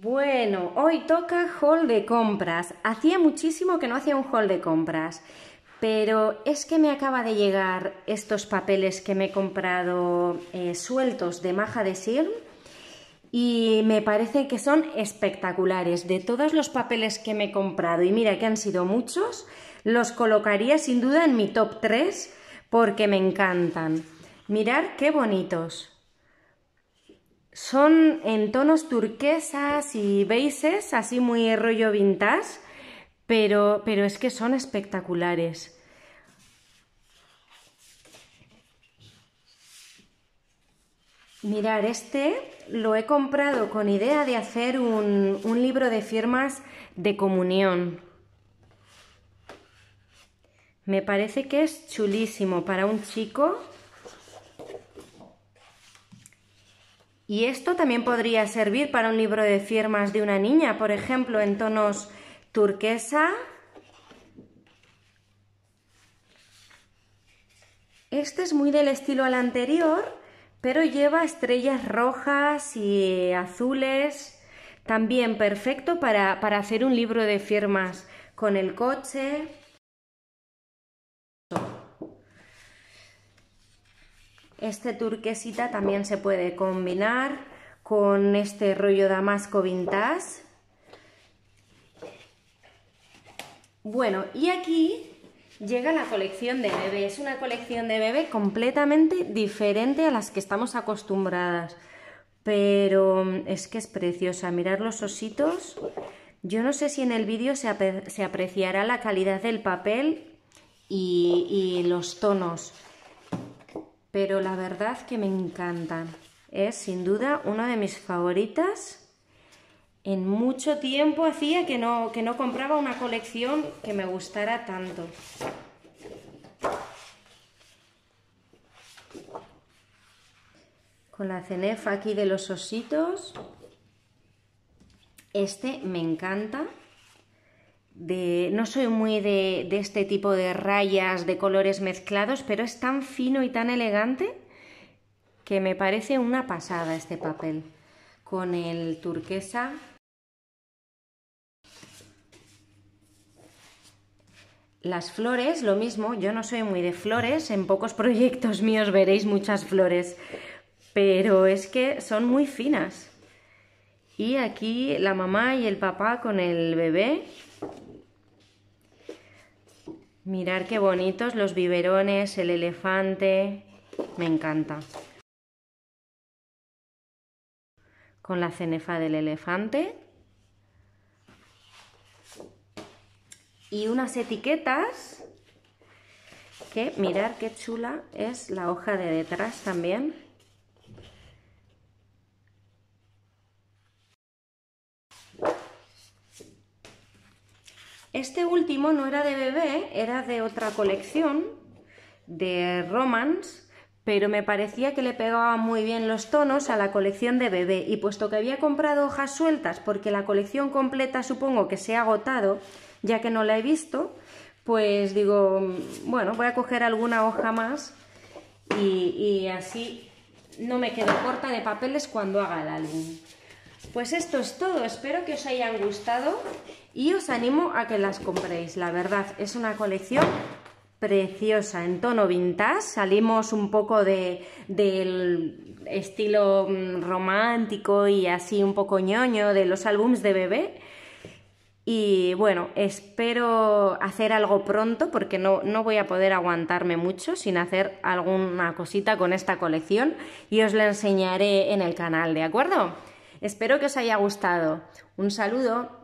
Bueno, hoy toca haul de compras. Hacía muchísimo que no hacía un haul de compras, pero es que me acaba de llegar estos papeles que me he comprado eh, sueltos de Maja de Sirm y me parece que son espectaculares. De todos los papeles que me he comprado, y mira que han sido muchos, los colocaría sin duda en mi top 3 porque me encantan. Mirar qué bonitos. Son en tonos turquesas y beises, así muy rollo vintage, pero, pero es que son espectaculares. Mirar, este lo he comprado con idea de hacer un, libro de firmas de comunión. Me parece que es chulísimo para un chico Y esto también podría servir para un libro de firmas de una niña, por ejemplo, en tonos turquesa. Este es muy del estilo al anterior, pero lleva estrellas rojas y azules. También perfecto para, para hacer un libro de firmas con el coche. Este turquesita también se puede combinar con este rollo damasco vintage. Bueno, y aquí llega la colección de bebé. Es una colección de bebé completamente diferente a las que estamos acostumbradas. Pero mm, es que es preciosa. Mirar los ositos. Yo no sé si en el vídeo se, apreciará la calidad del papel y los tonos pero la verdad que me encanta. Es sin duda una de mis favoritas. En mucho tiempo hacía que no, que no compraba una colección que me gustara tanto. Con la cenefa aquí de los ositos. Este me encanta no soy muy de, este tipo de rayas, de colores mezclados, pero es tan fino y tan elegante que me parece una pasada este oh. papel. Con el turquesa Las flores, lo mismo, yo no soy muy de flores, en pocos proyectos míos veréis muchas flores, pero es que son muy finas. Y aquí la mamá y el papá con el bebé Mirar qué bonitos los biberones, el elefante. Me encanta. Con la cenefa del elefante. Y unas etiquetas que mirar qué chula es la hoja de detrás también. Este último no era de bebé, era de otra colección, de Romance, pero me parecía que le pegaba muy bien los tonos a la colección de bebé y puesto que había comprado hojas sueltas porque la colección completa supongo que se ha agotado, ya que no la he visto, pues digo, bueno, voy a coger alguna hoja más y, y así no me quedo corta de papeles cuando haga el álbum. Pues esto es todo, espero que os hayan gustado y os animo a que las compréis. La verdad, es una colección preciosa, en tono vintage, salimos un poco del estilo mm, romántico y así un poco ñoño de los álbums de bebé. Y bueno, espero hacer algo pronto porque no, voy a poder aguantarme mucho sin hacer alguna cosita con esta colección y os la enseñaré en el canal, ¿de acuerdo? Espero que os haya gustado. Un saludo